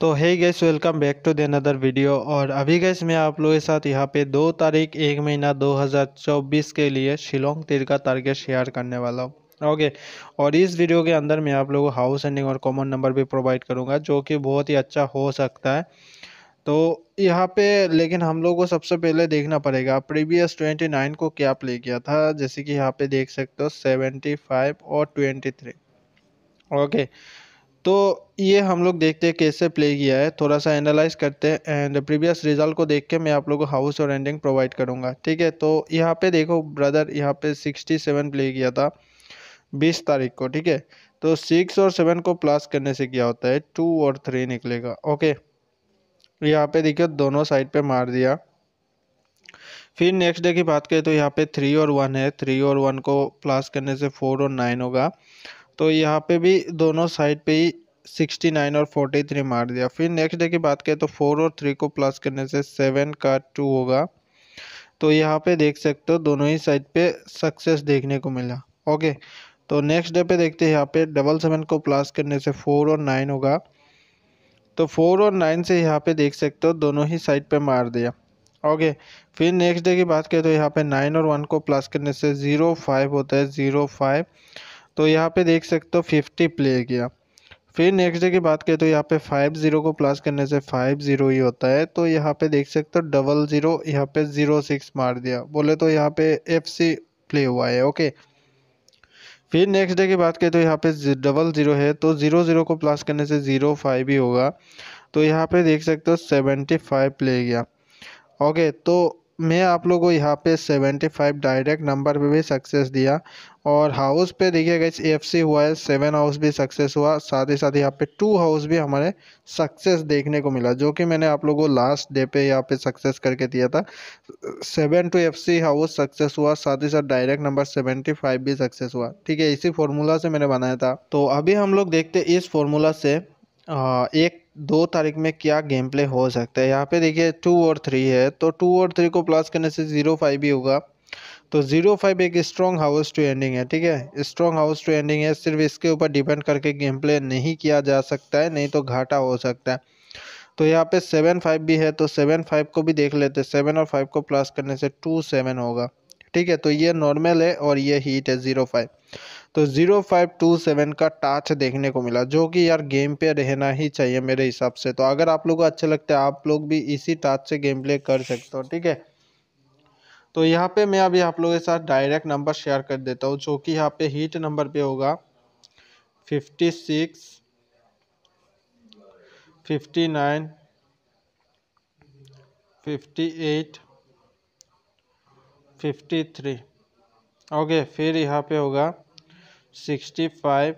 तो है guys welcome back to the another video और अभी गैस मैं आप लोगों के साथ यहाँ पे दो तारीख एक महीना 2024 के लिए शिलोंग तीर का टारगेट शेयर करने वाला हूँ ओके और इस वीडियो के अंदर मैं आप लोगों को हाउस एंडिंग और कॉमन नंबर भी प्रोवाइड करूँगा जो कि बहुत ही अच्छा हो सकता है तो यहाँ पे लेकिन हम लोग को सबसे पहले देखना पड़ेगा प्रीवियस ट्वेंटी नाइन को क्या प्ले किया था जैसे कि यहाँ पे देख सकते हो सेवेंटी फाइव और ट्वेंटी थ्री ओके तो ये हम लोग देखते हैं कैसे प्ले किया है थोड़ा सा एनालाइज करते हैं एंड प्रीवियस रिजल्ट को देख के मैं आप लोगों को हाउस और एंडिंग प्रोवाइड करूँगा ठीक है तो यहाँ पे देखो ब्रदर यहाँ पे सिक्सटी सेवन प्ले किया था बीस तारीख को ठीक है तो सिक्स और सेवन को प्लस करने से क्या होता है टू और थ्री निकलेगा ओके यहाँ पे देखिए दोनों साइड पर मार दिया फिर नेक्स्ट डे की बात करें तो यहाँ पे थ्री और वन है थ्री और वन को प्लस करने से फोर और नाइन होगा तो यहाँ पे भी दोनों साइड पे ही सिक्सटी नाइन और फोर्टी थ्री मार दिया फिर नेक्स्ट डे की बात करें तो फोर और थ्री को प्लस करने से सेवन का टू होगा तो यहाँ पे देख सकते हो दोनों ही साइड पे सक्सेस देखने को मिला ओके तो नेक्स्ट डे पे देखते हैं यहाँ पे डबल सेवन को प्लस करने से फोर और नाइन होगा तो फोर और नाइन से यहाँ पे देख सकते हो दोनों ही साइड पे मार दिया ओके फिर नेक्स्ट डे की बात करें तो यहाँ पे नाइन और वन को प्लस करने से ज़ीरो फाइव होता है ज़ीरो फाइव तो यहाँ पे देख सकते हो फिफ्टी प्ले किया फिर नेक्स्ट डे की बात करें तो यहाँ पे फाइव ज़ीरो को प्लस करने से फाइव ज़ीरो ही होता है तो यहाँ पे देख सकते हो डबल ज़ीरो यहाँ पे ज़ीरो सिक्स मार दिया बोले तो यहाँ पे एफ सी प्ले हुआ है ओके फिर नेक्स्ट डे की बात करें तो यहाँ पे डबल ज़ीरो है तो ज़ीरो ज़ीरो को प्लस करने से ज़ीरो फाइव ही होगा तो यहाँ पे देख सकते हो सेवेंटी फाइव प्ले गया ओके तो मैं आप लोगों को यहाँ पे सेवेंटी फाइव डायरेक्ट नंबर पे भी सक्सेस दिया और हाउस पे देखिए गई सी हुआ है सेवन हाउस भी सक्सेस हुआ साथ ही साथ यहाँ पे टू हाउस भी हमारे सक्सेस देखने को मिला जो कि मैंने आप लोगों को लास्ट डे पे यहाँ पे सक्सेस करके दिया था seven two F C house success हुआ साथ ही साथ डायरेक्ट नंबर सेवेंटी फाइव भी सक्सेस हुआ ठीक है इसी फॉर्मूला से मैंने बनाया था तो अभी हम लोग देखते इस फॉर्मूला से आ, एक दो तारीख में क्या गेम प्ले हो सकता है यहाँ पे देखिए टू और थ्री है तो टू और थ्री को प्लस करने से ज़ीरो फाइव भी होगा तो ज़ीरो फाइव एक स्ट्रॉन्ग हाउस टू एंडिंग है ठीक है स्ट्रॉन्ग हाउस टू एंडिंग है सिर्फ इसके ऊपर डिपेंड करके गेम प्ले नहीं किया जा सकता है नहीं तो घाटा हो सकता है तो यहाँ पे सेवन फाइव भी है तो सेवन फाइव को भी देख लेते सेवन और फाइव को प्लस करने से टू सेवन होगा ठीक है तो ये नॉर्मल है और ये हीट है ज़ीरो फाइव तो ज़ीरो फाइव टू सेवन का टाच देखने को मिला जो कि यार गेम पे रहना ही चाहिए मेरे हिसाब से तो अगर आप लोगों को अच्छा लगता है आप लोग भी इसी टाच से गेम प्ले कर सकते हो ठीक है तो यहाँ पे मैं अभी आप लोगों के साथ डायरेक्ट नंबर शेयर कर देता हूँ जो कि यहाँ पे हीट नंबर पे होगा fifty six fifty nine fifty eight fifty three okay फिर यहाँ पे होगा sixty five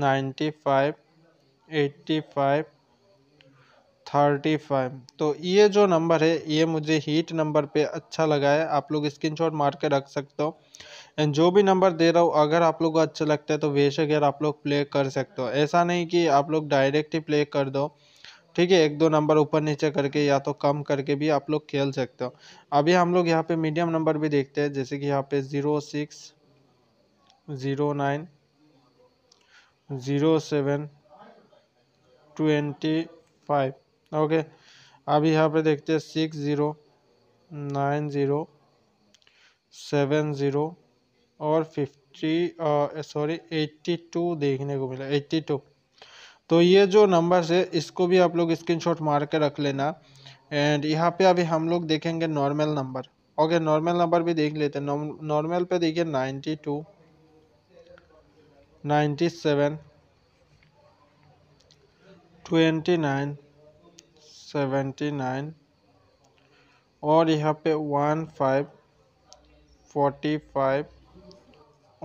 ninety five eighty five thirty five तो ये जो नंबर है ये मुझे हीट नंबर पे अच्छा लगा है आप लोग स्क्रीनशॉट मार के रख सकते हो एंड जो भी नंबर दे रहा हूँ अगर आप लोग को अच्छा लगता है तो वैसे गैर आप लोग प्ले कर सकते हो ऐसा नहीं कि आप लोग डायरेक्ट ही प्ले कर दो ठीक है एक दो नंबर ऊपर नीचे करके या तो कम करके भी आप लोग खेल सकते हो अभी हम लोग यहाँ पे मीडियम नंबर भी देखते हैं जैसे कि यहाँ पे zero six zero nine zero seven twenty five okay अब यहाँ पे देखते हैं six zero nine zero seven zero और फिफ्टी सॉरी एट्टी टू देखने को मिला एट्टी टू तो ये जो नंबर्स है इसको भी आप लोग स्क्रीनशॉट मार के रख लेना एंड यहाँ पे अभी हम लोग देखेंगे normal number okay normal number भी देख लेते हैं नॉर्मल पे देखिए ninety two ninety seven twenty nine seventy nine और यहाँ पे वन फाइव फोर्टी फाइव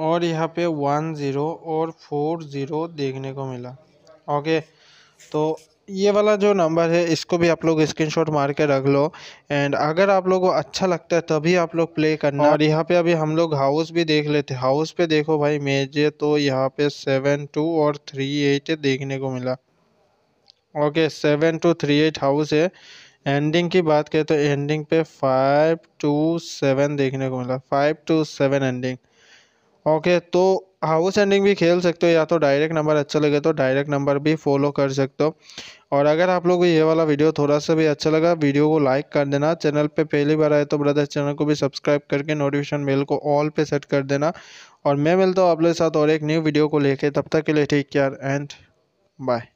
और यहाँ पे वन ज़ीरो और फोर ज़ीरो देखने को मिला ओके तो ये वाला जो नंबर है इसको भी आप लोग स्क्रीनशॉट मार के रख लो एंड अगर आप लोगों को अच्छा लगता है तभी आप लोग प्ले करना और यहाँ पे अभी हम लोग हाउस भी देख लेते हैं हाउस पे देखो भाई मेजे तो यहाँ पे सेवन टू और थ्री एट देखने को मिला okay seven two three eight house है एंडिंग की बात करें तो एंडिंग पे फाइव टू सेवन देखने को मिला five two seven ending okay तो हाउस एंडिंग भी खेल सकते हो या तो डायरेक्ट नंबर अच्छा लगे तो डायरेक्ट नंबर भी फॉलो कर सकते हो और अगर आप लोग को ये वाला वीडियो थोड़ा सा भी अच्छा लगा वीडियो को लाइक कर देना चैनल पे पहली बार आए तो ब्रदर चैनल को भी सब्सक्राइब करके नोटिफिकेशन बेल को ऑल पे सेट कर देना और मैं मिलता हूँ आप लोग के साथ और एक न्यू वीडियो को लेके तब तक के लिए टेक केयर एंड बाय